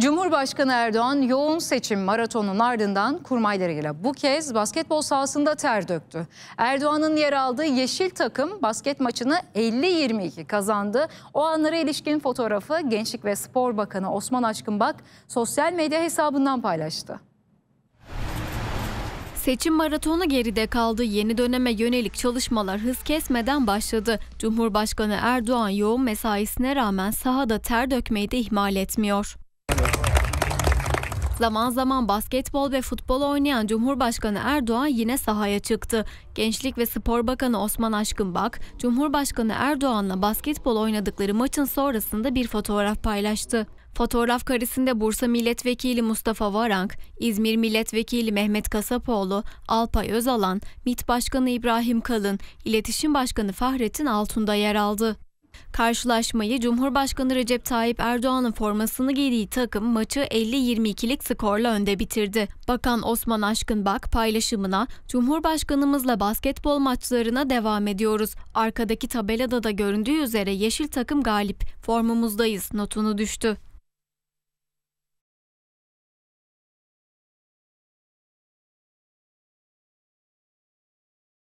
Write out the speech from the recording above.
Cumhurbaşkanı Erdoğan yoğun seçim maratonun ardından kurmaylarıyla bu kez basketbol sahasında ter döktü. Erdoğan'ın yer aldığı yeşil takım basket maçını 50-22 kazandı. O anlara ilişkin fotoğrafı Gençlik ve Spor Bakanı Osman Aşkınbak sosyal medya hesabından paylaştı. Seçim maratonu geride kaldı. Yeni döneme yönelik çalışmalar hız kesmeden başladı. Cumhurbaşkanı Erdoğan yoğun mesaisine rağmen sahada ter dökmeyi de ihmal etmiyor. Zaman zaman basketbol ve futbol oynayan Cumhurbaşkanı Erdoğan yine sahaya çıktı. Gençlik ve Spor Bakanı Osman Aşkınbak, Cumhurbaşkanı Erdoğan'la basketbol oynadıkları maçın sonrasında bir fotoğraf paylaştı. Fotoğraf karesinde Bursa Milletvekili Mustafa Varank, İzmir Milletvekili Mehmet Kasapoğlu, Alpay Özalan, MİT Başkanı İbrahim Kalın, İletişim Başkanı Fahrettin Altun'da yer aldı. Karşılaşmayı Cumhurbaşkanı Recep Tayyip Erdoğan'ın formasını giydiği takım maçı 50-22'lik skorla önde bitirdi. Bakan Osman Aşkınbak paylaşımına Cumhurbaşkanımızla basketbol maçlarına devam ediyoruz. Arkadaki tabelada da göründüğü üzere yeşil takım galip. Formumuzdayız notunu düştü.